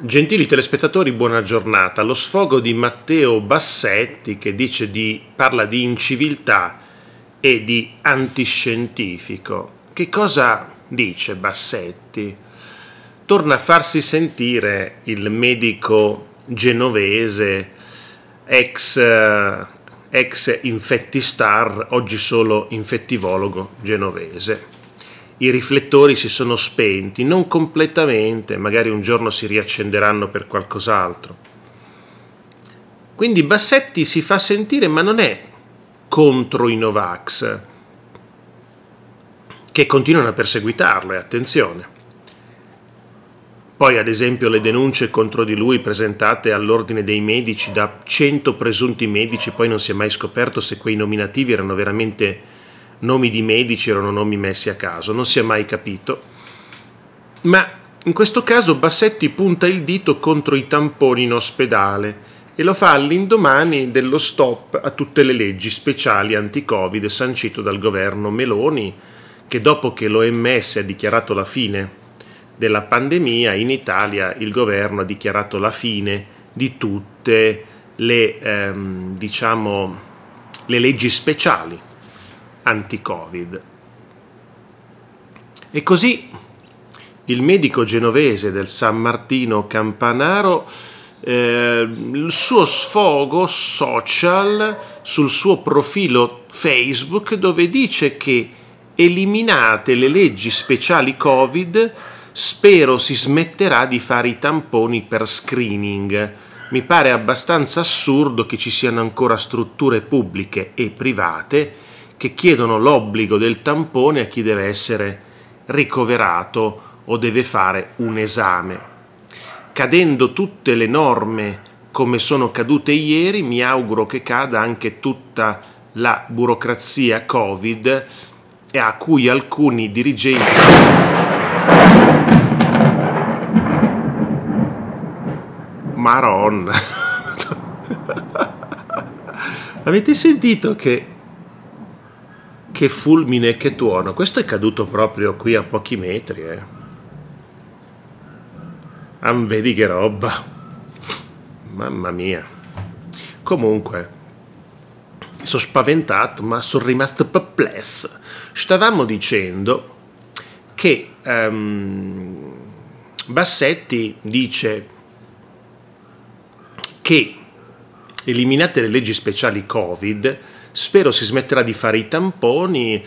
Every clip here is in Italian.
Gentili telespettatori, buona giornata. Lo sfogo di Matteo Bassetti che di, parla di inciviltà e di antiscientifico. Che cosa dice Bassetti? Torna a farsi sentire il medico genovese, ex, ex infettistar, oggi solo infettivologo genovese i riflettori si sono spenti, non completamente, magari un giorno si riaccenderanno per qualcos'altro. Quindi Bassetti si fa sentire, ma non è contro i Novax, che continuano a perseguitarlo, e attenzione. Poi ad esempio le denunce contro di lui presentate all'ordine dei medici da 100 presunti medici, poi non si è mai scoperto se quei nominativi erano veramente nomi di medici erano nomi messi a caso, non si è mai capito. Ma in questo caso Bassetti punta il dito contro i tamponi in ospedale e lo fa all'indomani dello stop a tutte le leggi speciali anti-Covid sancito dal governo Meloni, che dopo che l'OMS ha dichiarato la fine della pandemia, in Italia il governo ha dichiarato la fine di tutte le, ehm, diciamo, le leggi speciali anti-Covid. E così il medico genovese del San Martino Campanaro eh, il suo sfogo social sul suo profilo Facebook dove dice che eliminate le leggi speciali Covid, spero si smetterà di fare i tamponi per screening. Mi pare abbastanza assurdo che ci siano ancora strutture pubbliche e private che chiedono l'obbligo del tampone a chi deve essere ricoverato o deve fare un esame. Cadendo tutte le norme come sono cadute ieri, mi auguro che cada anche tutta la burocrazia Covid e a cui alcuni dirigenti Maron Avete sentito che che fulmine, e che tuono. Questo è caduto proprio qui a pochi metri, eh. Am ah, vedi che roba. Mamma mia. Comunque, sono spaventato, ma sono rimasto perplesso. Stavamo dicendo che um, Bassetti dice che eliminate le leggi speciali Covid, Spero si smetterà di fare i tamponi,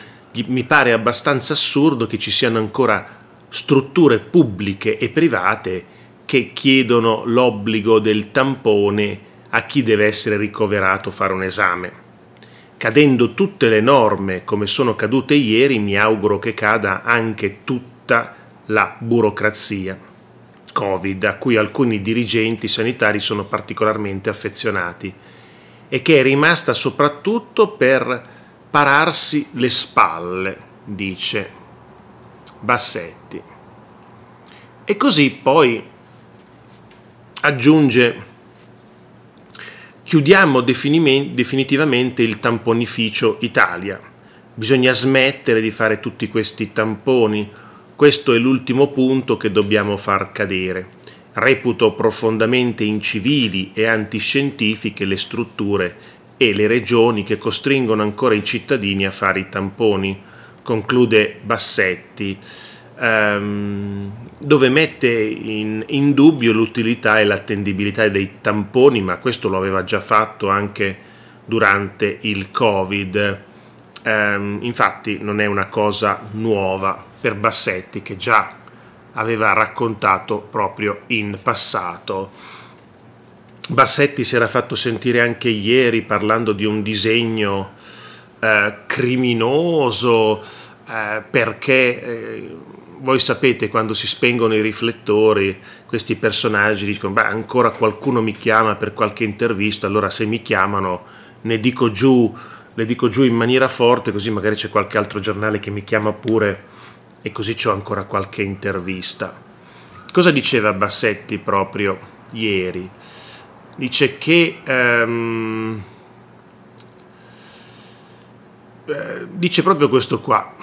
mi pare abbastanza assurdo che ci siano ancora strutture pubbliche e private che chiedono l'obbligo del tampone a chi deve essere ricoverato a fare un esame. Cadendo tutte le norme come sono cadute ieri, mi auguro che cada anche tutta la burocrazia Covid, a cui alcuni dirigenti sanitari sono particolarmente affezionati e che è rimasta soprattutto per pararsi le spalle, dice Bassetti. E così poi aggiunge chiudiamo definitivamente il tamponificio Italia. Bisogna smettere di fare tutti questi tamponi. Questo è l'ultimo punto che dobbiamo far cadere. Reputo profondamente incivili e antiscientifiche le strutture e le regioni che costringono ancora i cittadini a fare i tamponi, conclude Bassetti, ehm, dove mette in, in dubbio l'utilità e l'attendibilità dei tamponi, ma questo lo aveva già fatto anche durante il Covid. Ehm, infatti non è una cosa nuova per Bassetti che già aveva raccontato proprio in passato. Bassetti si era fatto sentire anche ieri parlando di un disegno eh, criminoso eh, perché eh, voi sapete quando si spengono i riflettori questi personaggi dicono beh ancora qualcuno mi chiama per qualche intervista allora se mi chiamano ne dico giù le dico giù in maniera forte così magari c'è qualche altro giornale che mi chiama pure e così ho ancora qualche intervista. Cosa diceva Bassetti proprio ieri? Dice che... Um, dice proprio questo qua.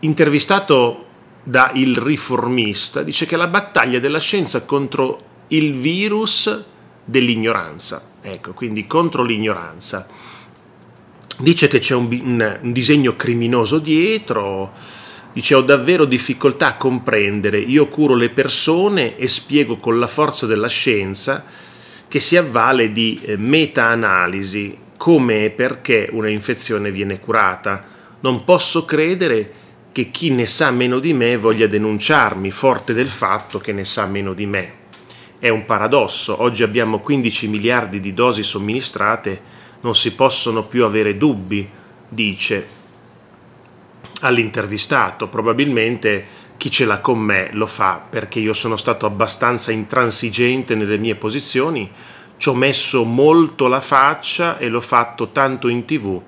Intervistato da Il Riformista, dice che la battaglia della scienza contro il virus dell'ignoranza, ecco, quindi contro l'ignoranza dice che c'è un, un, un, disegno criminoso dietro, dice ho davvero difficoltà a comprendere, io curo le persone e spiego con la forza della scienza che si avvale di eh, meta-analisi come e perché una infezione viene curata. Non posso credere che chi ne sa meno di me voglia denunciarmi, forte del fatto che ne sa meno di me. È un paradosso, oggi abbiamo 15 miliardi di dosi somministrate, non si possono più avere dubbi, dice all'intervistato. Probabilmente chi ce l'ha con me lo fa perché io sono stato abbastanza intransigente nelle mie posizioni, ci ho messo molto la faccia e l'ho fatto tanto in tv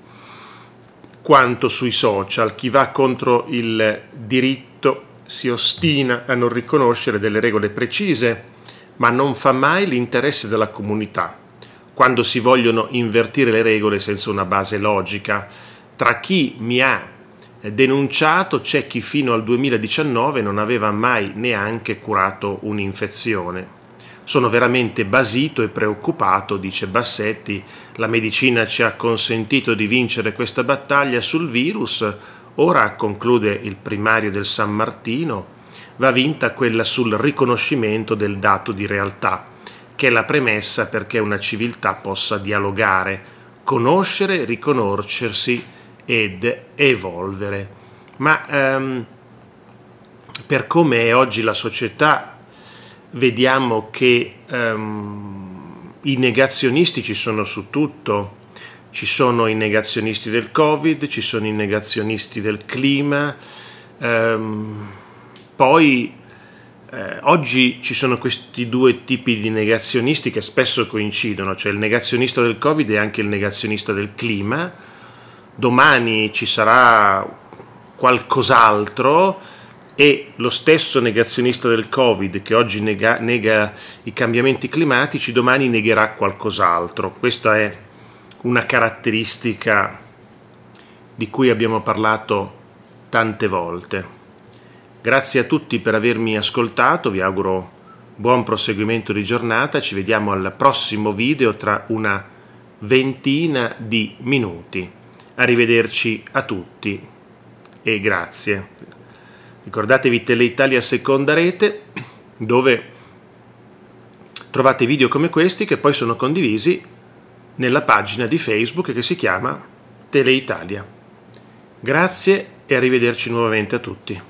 quanto sui social. Chi va contro il diritto si ostina a non riconoscere delle regole precise, ma non fa mai l'interesse della comunità quando si vogliono invertire le regole senza una base logica. Tra chi mi ha denunciato c'è chi fino al 2019 non aveva mai neanche curato un'infezione. Sono veramente basito e preoccupato, dice Bassetti, la medicina ci ha consentito di vincere questa battaglia sul virus, ora conclude il primario del San Martino, va vinta quella sul riconoscimento del dato di realtà che è la premessa perché una civiltà possa dialogare, conoscere, riconoscersi ed evolvere. Ma ehm, per come è oggi la società, vediamo che ehm, i negazionisti ci sono su tutto. Ci sono i negazionisti del Covid, ci sono i negazionisti del clima, ehm, poi eh, oggi ci sono questi due tipi di negazionisti che spesso coincidono, cioè il negazionista del Covid e anche il negazionista del clima. Domani ci sarà qualcos'altro e lo stesso negazionista del Covid che oggi nega, nega i cambiamenti climatici, domani negherà qualcos'altro. Questa è una caratteristica di cui abbiamo parlato tante volte. Grazie a tutti per avermi ascoltato, vi auguro buon proseguimento di giornata, ci vediamo al prossimo video tra una ventina di minuti. Arrivederci a tutti e grazie. Ricordatevi Teleitalia Seconda Rete dove trovate video come questi che poi sono condivisi nella pagina di Facebook che si chiama Teleitalia. Grazie e arrivederci nuovamente a tutti.